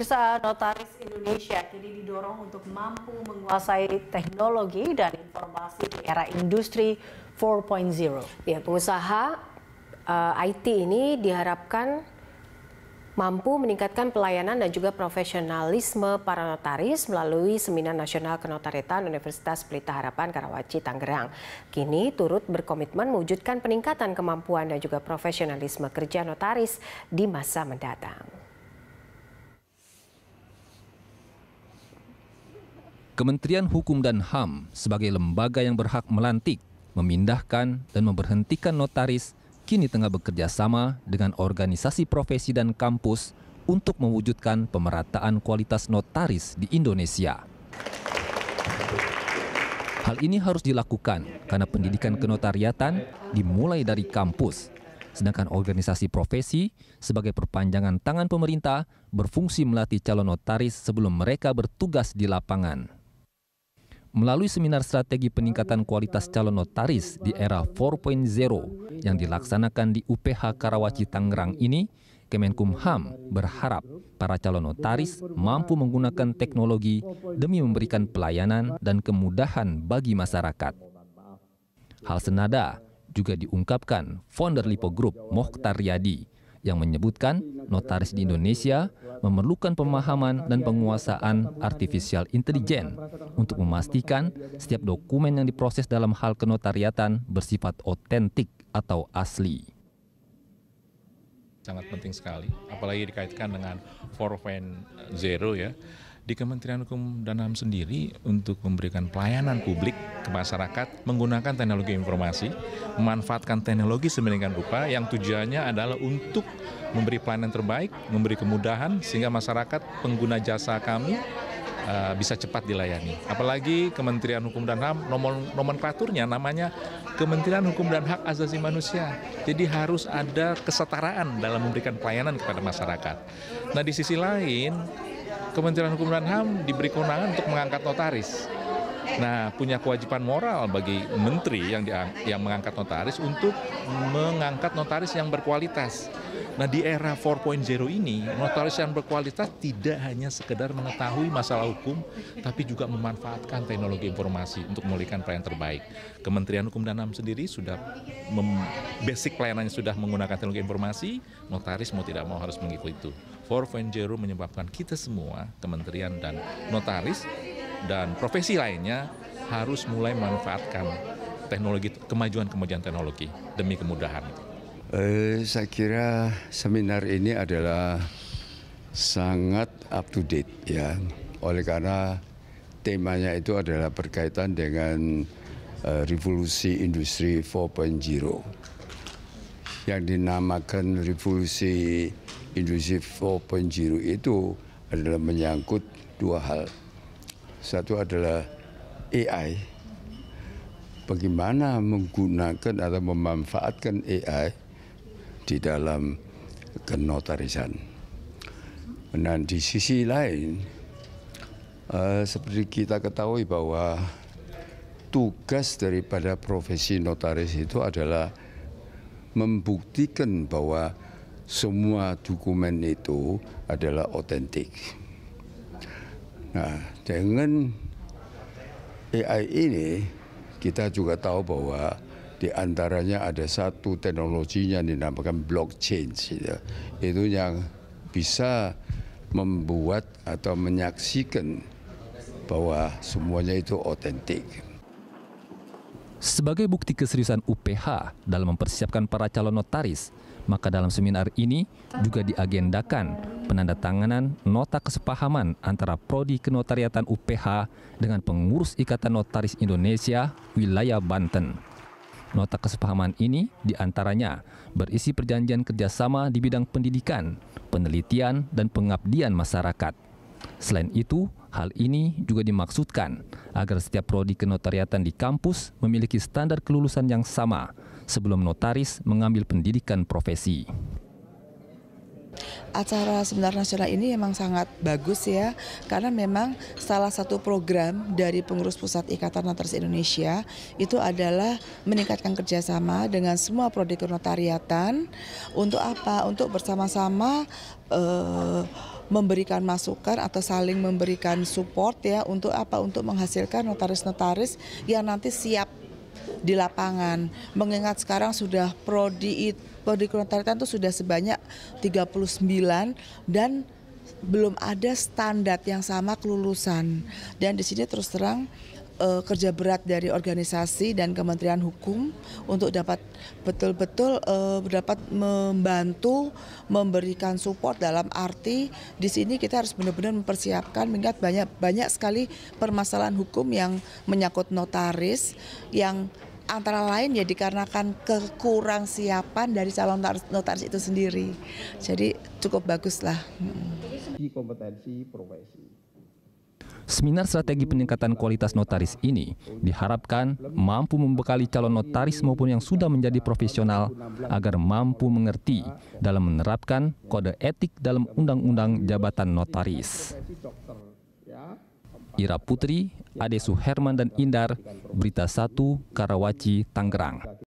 Pemirsa Notaris Indonesia kini didorong untuk mampu menguasai teknologi dan informasi di era industri 4.0. Ya, pengusaha uh, eh, IT ini diharapkan mampu meningkatkan pelayanan dan juga profesionalisme para notaris melalui Seminar Nasional Kenotaritan Universitas Pelita Harapan Karawaci Tangerang. Kini turut berkomitmen mewujudkan peningkatan kemampuan dan juga profesionalisme kerja notaris di masa mendatang. Kementerian Hukum dan HAM sebagai lembaga yang berhak melantik, memindahkan, dan memberhentikan notaris kini tengah bekerja sama dengan organisasi profesi dan kampus untuk mewujudkan pemerataan kualitas notaris di Indonesia. Hal ini harus dilakukan karena pendidikan kenotariatan dimulai dari kampus, sedangkan organisasi profesi sebagai perpanjangan tangan pemerintah berfungsi melatih calon notaris sebelum mereka bertugas di lapangan. Melalui seminar strategi peningkatan kualitas calon notaris di era 4.0 yang dilaksanakan di UPH Karawaci Tangerang ini, Kemenkumham berharap para calon notaris mampu menggunakan teknologi demi memberikan pelayanan dan kemudahan bagi masyarakat. Hal senada juga diungkapkan founder Lipo Group Mohtar Yadi yang menyebutkan notaris di Indonesia memerlukan pemahaman dan penguasaan artificial intelligence untuk memastikan setiap dokumen yang diproses dalam hal kenotariatan bersifat otentik atau asli. Sangat penting sekali, apalagi dikaitkan dengan 4.0 ya di Kementerian Hukum dan HAM sendiri untuk memberikan pelayanan publik ke masyarakat menggunakan teknologi informasi, memanfaatkan teknologi semeningkan rupa yang tujuannya adalah untuk memberi pelayanan terbaik, memberi kemudahan sehingga masyarakat pengguna jasa kami eh, bisa cepat dilayani. Apalagi Kementerian Hukum dan HAM nomor nomenklaturnya namanya Kementerian Hukum dan Hak Asasi Manusia. Jadi harus ada kesetaraan dalam memberikan pelayanan kepada masyarakat. Nah, di sisi lain Kementerian Hukum dan HAM diberi kewenangan untuk mengangkat notaris. Nah, punya kewajiban moral bagi menteri yang diang, yang mengangkat notaris untuk mengangkat notaris yang berkualitas. Nah, di era 4.0 ini, notaris yang berkualitas tidak hanya sekedar mengetahui masalah hukum, tapi juga memanfaatkan teknologi informasi untuk memulihkan pelayanan terbaik. Kementerian Hukum dan HAM sendiri sudah basic pelayanannya sudah menggunakan teknologi informasi, notaris mau tidak mau harus mengikuti itu. 4.0 menyebabkan kita semua, kementerian dan notaris dan profesi lainnya harus mulai memanfaatkan teknologi kemajuan-kemajuan teknologi demi kemudahan. Eh, saya kira seminar ini adalah sangat up to date ya, oleh karena temanya itu adalah berkaitan dengan eh, revolusi industri 4.0 yang dinamakan revolusi industri 4.0 itu adalah menyangkut dua hal satu adalah AI. Bagaimana menggunakan atau memanfaatkan AI di dalam kenotarisan. Nah, di sisi lain, uh, seperti kita ketahui bahwa tugas daripada profesi notaris itu adalah membuktikan bahwa semua dokumen itu adalah otentik. Nah, dengan AI ini kita juga tahu bahwa di antaranya ada satu teknologinya dinamakan blockchain, ya. itu yang bisa membuat atau menyaksikan bahwa semuanya itu otentik. Sebagai bukti keseriusan UPH dalam mempersiapkan para calon notaris, maka dalam seminar ini juga diagendakan penandatanganan nota kesepahaman antara Prodi Kenotariatan UPH dengan pengurus Ikatan Notaris Indonesia wilayah Banten. Nota kesepahaman ini diantaranya berisi perjanjian kerjasama di bidang pendidikan, penelitian, dan pengabdian masyarakat. Selain itu, hal ini juga dimaksudkan agar setiap prodi kenotariatan di kampus memiliki standar kelulusan yang sama sebelum notaris mengambil pendidikan profesi acara seminar nasional ini memang sangat bagus ya karena memang salah satu program dari pengurus pusat Ikatan Notaris Indonesia itu adalah meningkatkan kerjasama dengan semua prodi kenotariatan untuk apa? Untuk bersama-sama uh, memberikan masukan atau saling memberikan support ya untuk apa? Untuk menghasilkan notaris-notaris yang nanti siap di lapangan. Mengingat sekarang sudah prodi prodi keruntaritan itu sudah sebanyak 39 dan belum ada standar yang sama kelulusan. Dan di sini terus terang uh, kerja berat dari organisasi dan Kementerian Hukum untuk dapat betul-betul uh, dapat membantu memberikan support dalam arti di sini kita harus benar-benar mempersiapkan mengingat banyak banyak sekali permasalahan hukum yang menyangkut notaris yang antara lain ya dikarenakan kekurang siapan dari calon notaris itu sendiri. Jadi cukup bagus lah. Kompetensi profesi. Seminar strategi peningkatan kualitas notaris ini diharapkan mampu membekali calon notaris maupun yang sudah menjadi profesional agar mampu mengerti dalam menerapkan kode etik dalam Undang-Undang Jabatan Notaris. Ira Putri, Ade Suherman dan Indar, Berita 1, Karawaci, Tangerang.